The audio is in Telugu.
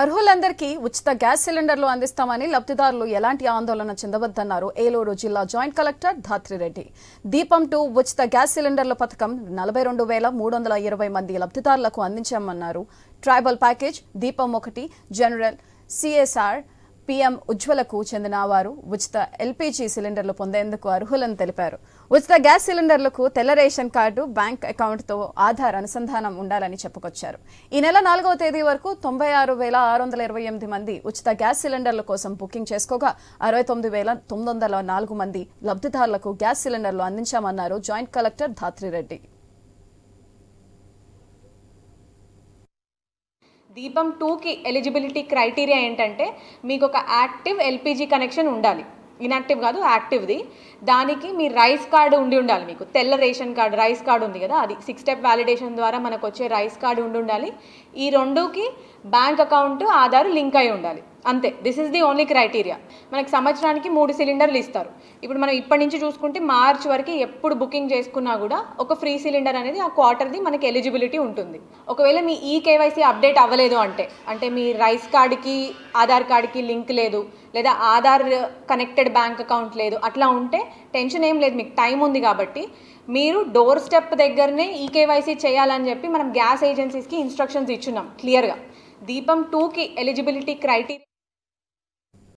అర్హులందరికీ ఉచిత గ్యాస్ సిలిండర్లు అందిస్తామని లబ్ధిదారులు ఎలాంటి ఆందోళన చెందవద్దన్నారు ఏలూరు జిల్లా జాయింట్ కలెక్టర్ ధాత్రిరెడ్డి దీపం టూ ఉచిత గ్యాస్ సిలిండర్ల పథకం నలభై రెండు వేల మూడు వందల ఇరవై మంది లబ్ధిదారులకు అందించామన్నారు ట్రైబల్ ప్యాకేజ్ దీపం ఒకటి జనరల్ సిఎస్ఆర్ పీఎం ఉజ్వలకు చెందిన వారు ఉచిత ఎల్పీజీ సిలిండర్లు పొందేందుకు అర్హులను తెలిపారు ఉచిత గ్యాస్ సిలిండర్లకు తెల్ల రేషన్ కార్డు బ్యాంక్ అకౌంట్తో ఆధార్ అనుసంధానం ఉండాలని చెప్పుకొచ్చారు ఈ నెల నాలుగవ తేదీ వరకు తొంభై ఆరు వేల ఆరు వందల ఇరవై ఎనిమిది మంది ఉచిత గ్యాస్ సిలిండర్ల కోసం బుకింగ్ చేసుకోగా అరవై తొమ్మిది వేల తొమ్మిది వందల నాలుగు మంది లబ్ధిదారులకు గ్యాస్ సిలిండర్లు అందించామన్నారు జాయింట్ కలెక్టర్ ధాత్రిరెడ్డి దీపం టూకి ఎలిజిబిలిటీ క్రైటీరియా ఏంటంటే మీకు ఒక యాక్టివ్ ఎల్పిజి కనెక్షన్ ఉండాలి ఇన్యాక్టివ్ కాదు యాక్టివ్ది దానికి మీ రైస్ కార్డు ఉండి ఉండాలి మీకు తెల్ల రేషన్ కార్డు రైస్ కార్డు ఉంది కదా అది సిక్స్ స్టెప్ వ్యాలిడేషన్ ద్వారా మనకు వచ్చే రైస్ కార్డు ఉండి ఉండాలి ఈ రెండుకి బ్యాంక్ అకౌంట్ ఆధార్ లింక్ అయి ఉండాలి అంతే this is the only criteria మనకి సంవత్సరానికి మూడు సిలిండర్లు ఇస్తారు ఇప్పుడు మనం ఇప్పటి నుంచి చూసుకుంటే మార్చ్ వరకు ఎప్పుడు బుకింగ్ చేసుకున్నా కూడా ఒక ఫ్రీ సిలిండర్ అనేది ఆ క్వార్టర్ది మనకి ఎలిజిబిలిటీ ఉంటుంది ఒకవేళ మీ ఈ కేవైసీ అప్డేట్ అవ్వలేదు అంటే అంటే మీ రైస్ కార్డ్కి ఆధార్ కార్డ్కి లింక్ లేదు లేదా ఆధార్ కనెక్టెడ్ బ్యాంక్ అకౌంట్ లేదు అట్లా ఉంటే టెన్షన్ ఏం లేదు మీకు టైం ఉంది కాబట్టి మీరు డోర్ స్టెప్ దగ్గరనే ఈ కేవైసీ చేయాలని చెప్పి మనం గ్యాస్ ఏజెన్సీస్కి ఇన్స్ట్రక్షన్స్ ఇచ్చున్నాం క్లియర్గా దీపం టూకి ఎలిజిబిలిటీ క్రైటీరియా